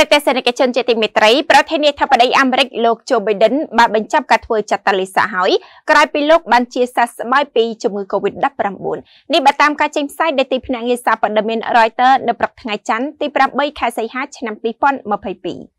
រទេសនិកជនជាទីមេត្រីប្រធានាធិបតីអាមេរិកលោកโจ Biden បានបញ្ចប់ការធ្វើចតលិស័កហើយក្រោយពីលោកបានជាសះស្បើយពីជំងឺ Covid-19 នេះបើតាមការចេញផ្សាយដោយទីភ្នាក់ងារសារព័ត៌មាន Reuters នៅព្រឹកថ្ងៃច័ន្ទទី8ខែសីហាឆ្នាំ2022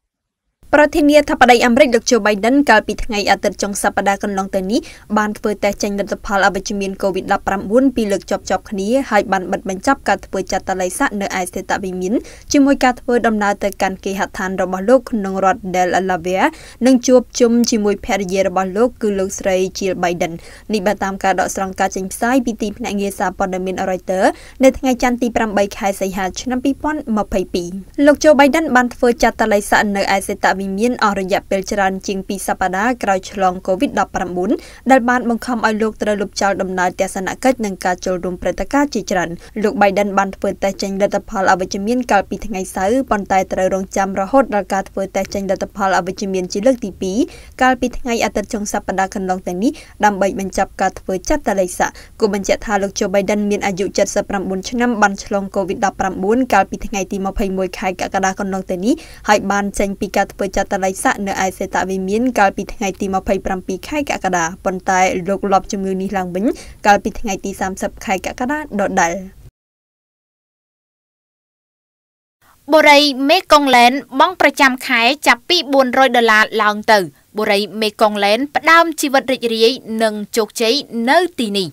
ប្រធានាធិបតីអាមេរិកលោកជូបៃដិនកាលពីថ្ងៃអាទិត្យចុងសប្តាហ៍កន្លងទៅនេះបានធ្វើតេស្តចេញលទ្ធផលអវិជ្ជមាន COVID-19 ពីរលើកជាប់ៗគ្នាហើយបានបិទបញ្ចប់ការធ្វើចាត់តល័យស័កនៅឯស្ថិតវិមានជាមួយការធ្វើដំណើរទៅកាន់គេហដ្ឋានរបស់លោកក្នុងរដ្ឋ Delaware និងជួបជុំជាមួយភរិយារបស់លោកគឺលោកស្រី Jill Biden នេះបើតាមការដកស្រង់ការចេញផ្សាយពីទីភ្នាក់ងារសារព័ត៌មាន Reuters នៅថ្ងៃច័ន្ទទី8ខែសីហាឆ្នាំ2022លោកជូបៃដិនបានធ្វើចាត់តល័យស័កនៅឯស្ថិតវិមានអស់រយៈពេលច្រើនជាង2សប្តាហ៍ក្រោយឆ្លង COVID-19 ដែលបានបង្ខំឲ្យលោកត្រូវលុបចោលដំណើរទស្សនកិច្ចនិងការចូលរួមព្រឹត្តិការណ៍ជាច្រើនលោក Biden បានធ្វើតេស្តចេញលទ្ធផលអវិជ្ជមានកាលពីថ្ងៃសៅរ៍ប៉ុន្តែត្រូវរងចាំរហូតដល់ការធ្វើតេស្តចេញលទ្ធផលអវិជ្ជមានជាលើកទី2កាលពីថ្ងៃអាទិត្យចុងសប្តាហ៍កន្លងទៅនេះដើម្បីបញ្ចប់ការធ្វើចាប់តលិស័កគូបញ្ជាក់ថាលោក Joe Biden មានអាយុ79ឆ្នាំបានឆ្លង COVID-19 កាលពីថ្ងៃទី21ខែកក្កដាកន្លងទៅនេះហើយបានចេញពីការធ្វើវិចិត្រឡៃស័កនៅឯសេតវិមាន កាលពីថ្ងៃទី27ខែកក្កដាប៉ុន្តែលោកលប់ជំងឺនេះឡើងវិញកាលពីថ្ងៃទី30ខែកក្កដាដដែលបុរីមេកុងឡែន បង់ប្រចាំខែចាប់ពី400ដុល្លារឡើងទៅបុរី មេកុងឡែនផ្ដើមជីវិតរីករាយនិងជោគជ័យនៅទីនេះ